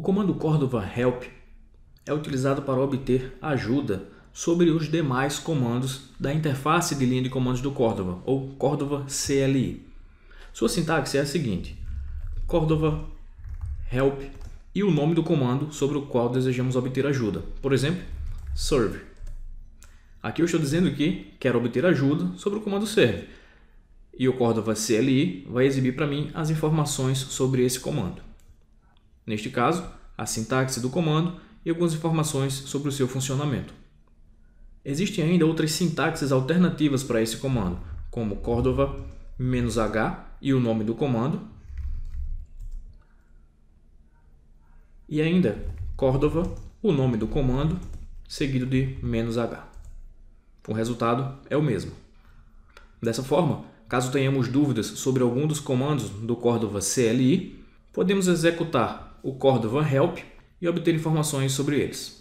O comando Cordova help é utilizado para obter ajuda sobre os demais comandos da interface de linha de comandos do Cordova, ou Cordova CLI. Sua sintaxe é a seguinte: Cordova help e o nome do comando sobre o qual desejamos obter ajuda. Por exemplo, serve. Aqui eu estou dizendo que quero obter ajuda sobre o comando serve. E o Cordova CLI vai exibir para mim as informações sobre esse comando. Neste caso, a sintaxe do comando e algumas informações sobre o seu funcionamento. Existem ainda outras sintaxes alternativas para esse comando, como Cordova "-h", e o nome do comando, e ainda Cordova, o nome do comando, seguido de "-h". O resultado é o mesmo. Dessa forma, caso tenhamos dúvidas sobre algum dos comandos do Cordova CLI, podemos executar o Cordovan Help e obter informações sobre eles.